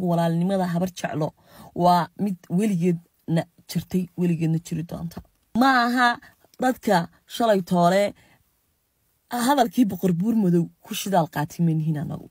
walaalnimada habar jeclo waa mid weligeedna jirtay weligeedna jiri doonta ma aha dadka shalay toole hadalkii boqor buur madow ku shidaal qaati qaatimaynihiin anagu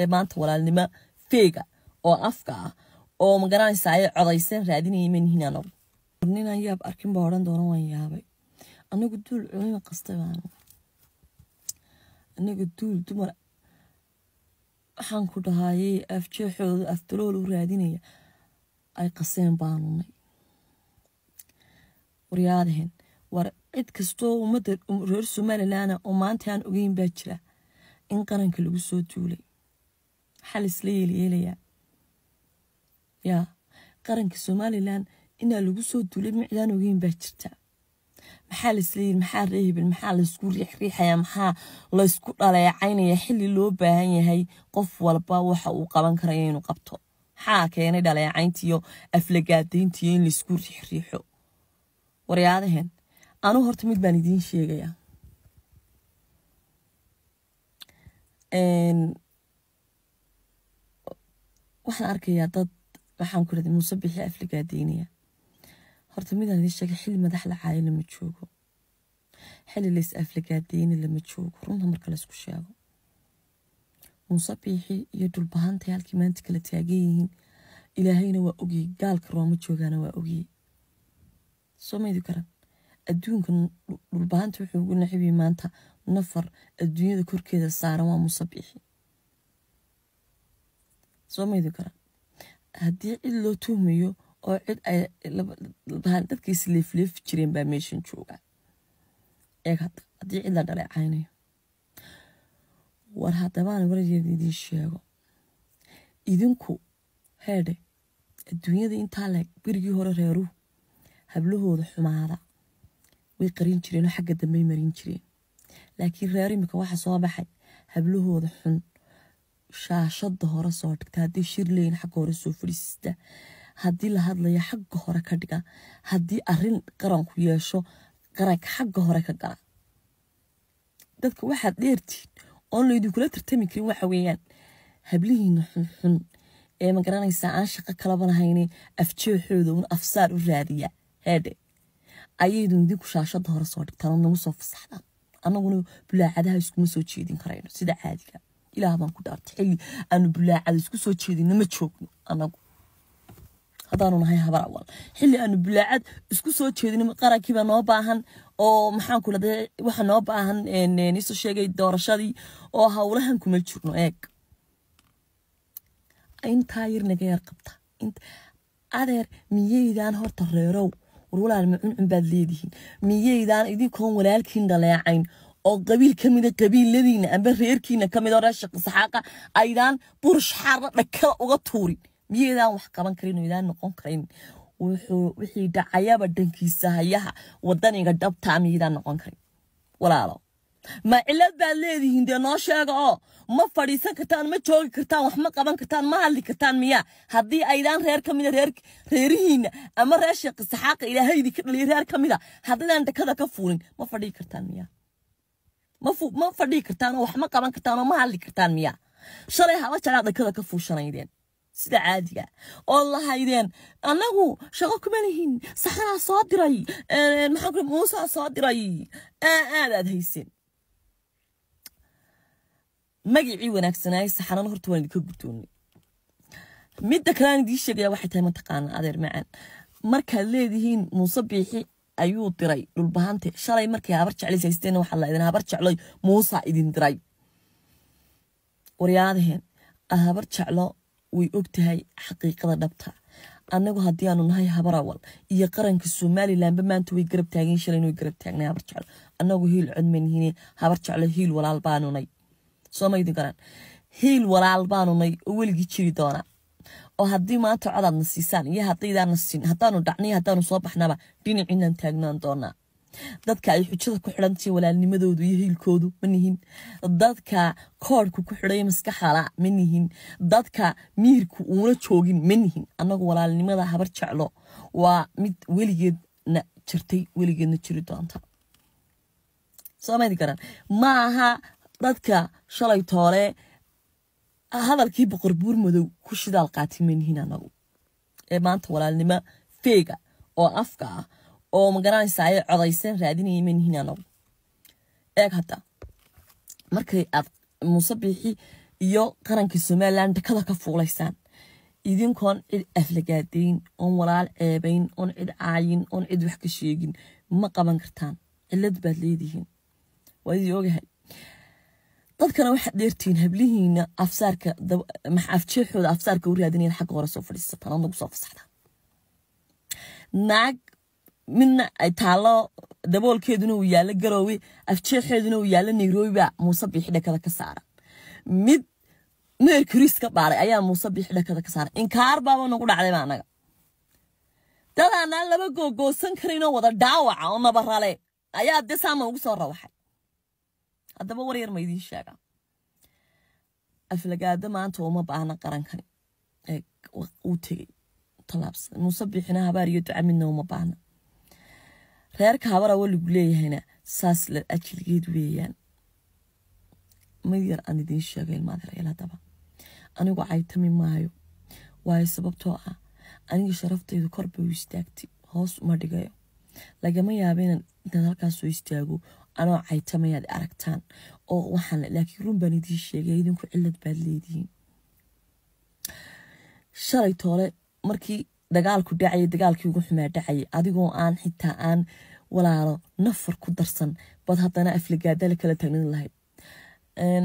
ee maanta walaalnimo feega oo afka ah oo magaranaysa ayay codaysan raadinaymaynihiin anagu ninaan yaab arkin baa odhan doona waan yaabay anagu duul culina qastay baanu anagu duul dumar waxaan ku dhahaayey afjeexooda afdalool u raadinaya ay qaseen baanunay waryaadaheen war cid kastoo ummadda reer somalilana oo maanta aan ogeyn baa jira in qaranka lagu soo duulay waxaa laisla yeelyeelayaa yaa qaranka somalilan inaa lagu soo duulay micdaan ogeyn baa jirta maxaa lasleeyi maxaa reehibin maxaa laysku riixriixaya maxaa laysku dhaleecaynaya xili loo baahan yahay qof walba waxa uu qaban karaya inuu qabto maxaa keenay dhaleecayntiiyo aflagaadayntiyo in laysku riixriixo waryaadaheen anu horta mid baan idiin sheegaya waxaan arkayaa dad waxaan ku rada muuse bixi aflagaadaynaya horta midaan idin sheegay xilli madax la caayo lama joogo xili lays aflagaadeyni lama joogo runta marka laysku sheego musabiixi iyo dhulbahaantay halkii maanta kala taagan yihiin ilaahayna waa ogyey gaalka rooma joogaana waa ogyey soo maydi karan adduunka dhulbahanta wuxuu ugu nacibiyi maanta nafar adduunyada korkeeda saaran waa musabiixi soo maydi karan haddii cid loo tuhmayo oo cid ay labahaan dadkiis leefleefi jireen baa meeshan jooga eeg hadda haddii cid la dhaleecaynayo war haddabaan waryeed idiin sheego idinku heedhe adduunyada intaa leeg berigii hore reeruhu hablahooda xumaada way qarin jireen oo xagga dambey marin jireen laakiin reer imika waxa soo baxay hablahooda xun shaashada hore soo dhigta haddii shir leeyiin xagga hore soo fadhiisista haddii la hadlayo xagga hore ka dhiga hadii arin qaranku yeesho qaranka xagga hore ka gala dadka waxaad dheertiin oon laydinkula tartami karin waxa weeyaan hablihiina xunxun ee ma garanaysaa aan shaqo kalaba lahayne afjeexooda un afsaar u raadiya heedhe ayaydun idinku shaashada hore soo dhigtaan oo nagu soo fasaxdaan annaguna bulaacadaha iskuma soo jeedin karayno sida caadiga ilaah baan ku dhaartay xilli aanu bulaacada isku soo jeedinno ma joogno annagu hadaanu nahay habar awal xilli aanu bulaacad isku soo jeedin qarankii noo baahan oo maxaan ku waxa noo baahan niiso sheegay doorashadii oo howlahan kuma jirno eeg intaa yar naga yar qabta adeer miyeydaan horta reerow war macuncun baad leedihiin miyeydaan idinkoon walaalkiin dhaleecayn oo qabiil kamida qabiiladiina amba reerkiina ka oo reer saxaaqa aydaan burush xaarna dhakala uga tuurin miyaydaan wax qaban karin oo noqon karin wixii dhacayaba dhankiisa hayaha wadaniga dhabtaa ah miyaydaan noqon karin walaalo ma cilad baad leedihiin dee noo sheega oo ma fadhiisan kartaan ma joogi kartaan wax ma qaban kartaan ma hadli kartaan miyaa haddii aydaan reer ka mida reerihiina ama reer sheekh saxaaqa ilaahaydi ka dhaliya reer ka mida haddaydaan dhakada ka fuulin ma fadhii kartaan miyaa ma fadhii kartaan oo wax ma qaban kartaan oo ma hadli kartaan miyaa shalay haba jaraad dhakada ka fuushanaydeen sida caadiga oo lahaydeen annagu shaqo kuma lihin saxanaa soo diray maxaa muusaa soo diray aadaad aad hayseen magicii wanaagsanaayay horta waan idinka gurdoonnay midda kalean idiin sheegaya waxay tahay mataqaana adeer macaan markaad leedihiin muuse biixi ayuu diray dhulbahante shalay markay habar jeclays haysteen waxaa la idin habar jecloy muusa idin diray waryaadaheen habar jeclo way og tahay xaqiiqada dhabta anagu haddii aanu nahay habarawal iyo qaranka somalilanba maanta way garab taageen shalayna way garab taagnay habar jeclo anagu hiil codmanihine habar jeclo hiil walaal baanunay sooma idin garaan hiil walaal baanunay oo weligii jiri doona oo haddii maanta codaadna siisaan iyo haddaydaana siin haddaanu dhacnay haddaanu soo baxnaba dhinaciinaan taagnaan doonaa dadka ay xujada ku xirantii walaalnimadoodu iyo hiilkoodu manihin dadka koorhka ku xidhay maskaxala manihin dadka miirku uuna joogin manihin annagu walaalnimada habar jeclo waa mid weligeedna jirtay weligeedna jiri doonta somadi garan ma aha dadka shalay toole hadalkii boqor buur madow ku shidaal qaati manihin anagu ee maanta walaalnimo feega oo afka ah oo magaranaysa ay codayseen raadinaya manihin anagu eeg hadda markay aad muuse biixi iyo qarankii somalilan dakada ka fuulaysaan idinkoon cid aflagaadeyn oon walaal ceebayn oon cid caayin oon cid wax ka sheegin ma qaban kartaan cilad baad leedihiin waa idii ogahay dadkana waxaad dheertihiin hablihiina afsaarka afjeexooda afsaarka u raadinayan xagga hore soo fadhiisataan ood soo fasaxdaan naag midna ay taalo daboolkeeduna uu yaalo garoowe afjeexeeduna uu yaalo nairobiba baa muuse biixi ka saaran mid mercuris ka baaray ayaa muuse biixi ka saaran inkaar baaba nagu dhacdayba anaga dad aanaan laba googoosan karaynoo wada dhaawaca oo nabarale ayaa de saama ugu soo rawaxay haddaba war yar ma idiin sheegaa aflagaada maanta uma baahna qarankan uu tegey tallaabsaday muuse biixina habaar iyo duca midna uma baahna reerka habarawo lagu leeyahayna saas la ajilgeed weeyaan mid yar aan idiin sheego ilmaadaryeel haddaba anigu caytami maayo waayo sababtoo ah aniga sharaftaydu kor bay u istaagtay hoos uma dhigayo lagama yaaba inan intaad halkaasoo istaago anoo caytamayaad aragtaan oo waxaan laakiin run baan idiin sheegay idinku cillad baad leedihiin shalay toole markii dagaalku dhacayay dagaalkii ugu xumaa dhacayay adigoo aan xitaa aan walaalo nafar ku darsan bad haddana aflagaadala kala tagnan lahayd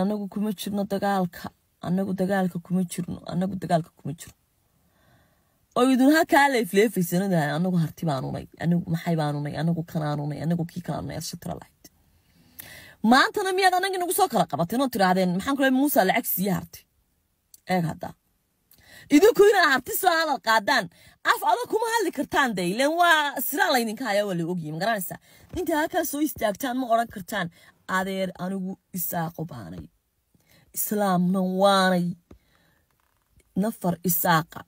anagu kuma jirno dagaalka anagu dagaalka kuma jirno anagu dagaalka kuma jirno oo idun halkaa la ifleefaysanad anagu harti baanunay anigu maxay baanunay anagu kanaanunay anagu kii kalaanunay arshatra lahayd maantana miyaad anagi nagu soo kala qabateen oo tidhaahdeen maxaan kule muusa lacag siiye harti eeg haddaa idinku inaa harti soo hadal qaadaan af adag kuma hadli kartaan de ilen waa siraa laydinka haya waa la ogyihi magaranaysa inta halkaa soo istaagtaan ma odhan kartaan adeer anigu isaaqo baanay islaamna waanay nafar isaaqa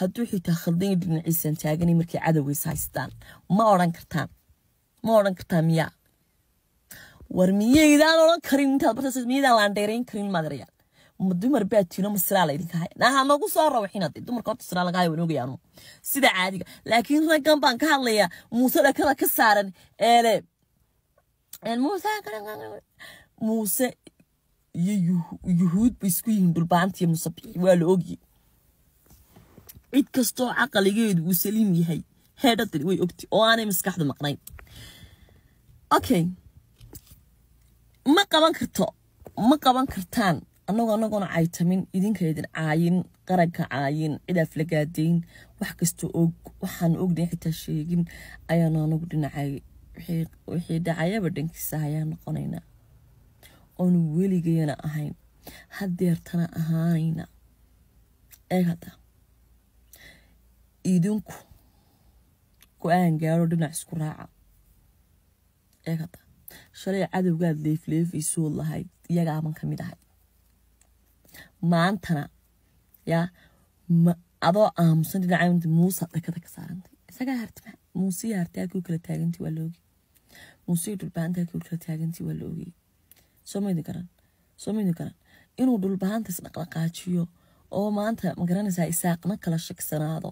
hadduu xitaa khaldanya dhinaciisan taaganay markay cadowgiisa haystaan ma odhan kartaan ma odhan kartaan miyaa war miyaydaan odhan karin intaad bartaysa miyaydaan laandheerayn karin maadarayaa dumar baa jiro ma siraa laydinka hay naaha nagu soo rawxina dumarka horta siraa laga hay waan ogayaanu sida caadiga laakiin raggan baan ka hadlayaa muuse dhakada ka saaran eele ah, muuse iyo yuhuud ba isku yihiin dhulbaantiiyo musabixi waa la ogyey cid kastoo caqaligeedu uu saliim yahay heedhadani way ogtay oo aanay maskaxdu maqnayn okay ma qaban karto ma qaban kartaan anagoo anagona caytamin idinka idin caayin qaragka caayin cidaaf lagaadayn wax kasta og waxaan ogna xitaa sheegin ayaanu anagu dhinacay wixii dhacayaba dhankiisa ayaa noqonayna oonu weligeena ahayn hadeertana ahaanayna eeg hadda idinku go-aan gaaro dhinac isku raaca eeg hadda shalay cadowgaad leefleefaysoo lahayd iyagaaban ka mid ahay maantana yaa adoo aamusan dhinaca muusa dhakada ka saarantay isagaa hartima muusiya hartay halkii kala taagantii waa laogey muusiya dhulbahanta halkii kala taagantii waa la ogey soo maydi garan soo maydi garan inuu dhulbahanta isdhaqdhaqaajiyo oo maanta magaranaysaa isaaqna kala shagsanaado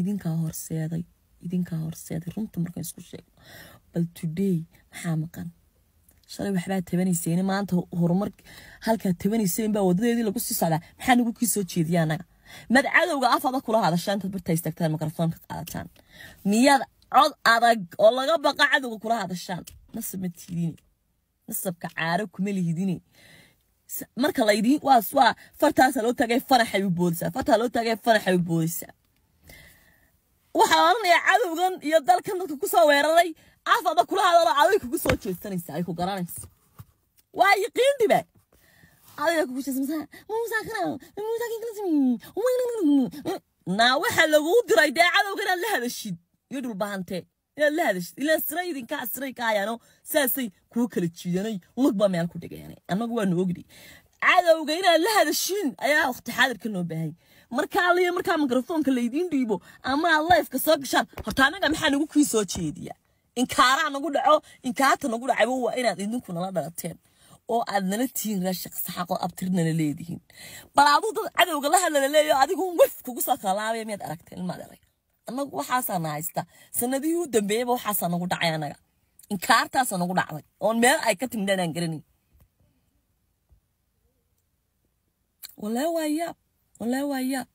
idinkaa horseeday idinkaa horseeday runta markaan isku sheegno bal today maxaa maqan shalay waxbaa tabanayseeni maanta horumar halkaa tabanayseyn baa wadadeedii lagu sii socdaa maxaa nagu kii soo jeediya anaga mad cadowga afada kula hadashaa intaad barta istaagtaan mikrofoonka qaadataan miyaad cod adag oo laga baqa cadowga kula hadashaan nasab ma tiidine nasabka caaro kuma lihidine marka laydii waa fartaasa loo taagay farax ayuu boodisaa fartaa loo taagay farax ayuu boodisaa waxaa odhanaya cadowgan iyo dalkan dadka ku soo weeraray afada kula hadalo aday kugu soo jeesanaysa ay ku garanaysa waa yiqiindiba adiga naa waxaa laguu diray dee cadowga inaad la hadashid iyo dhulbaahante inaad la hadashid ilaan sira idinkaa siray ka hayaano saasay kuu kala jiidanay lugba meel ku dhigeenay annagu waanu ogday cadowga inaad la hadashiin ayaa waqti xaadirka noo baahay markaa liya markaa mikrofoonka laydiin dhiibo ama aad lifeka soo gashaan horta anaga maxaa nagu kii soo jeediya inkaaraa nagu dhaco inkaata nagu dhacayba waa inaad idinku nala dhalateen oo aad nala tihiin raashiq abtirnala leedihiin bal aduu dad cadowga la hadlala leeyo adigu wef kugu soo kala miyaad aragteen maad arag annagu waxaasaa na haysta sanadihii u dambeeyaba waxaasaa nagu dhacay annaga inkaartaasaa nagu dhacday oon meel ay ka timid aanaan garanayn 我来，玩呀，我来，玩呀。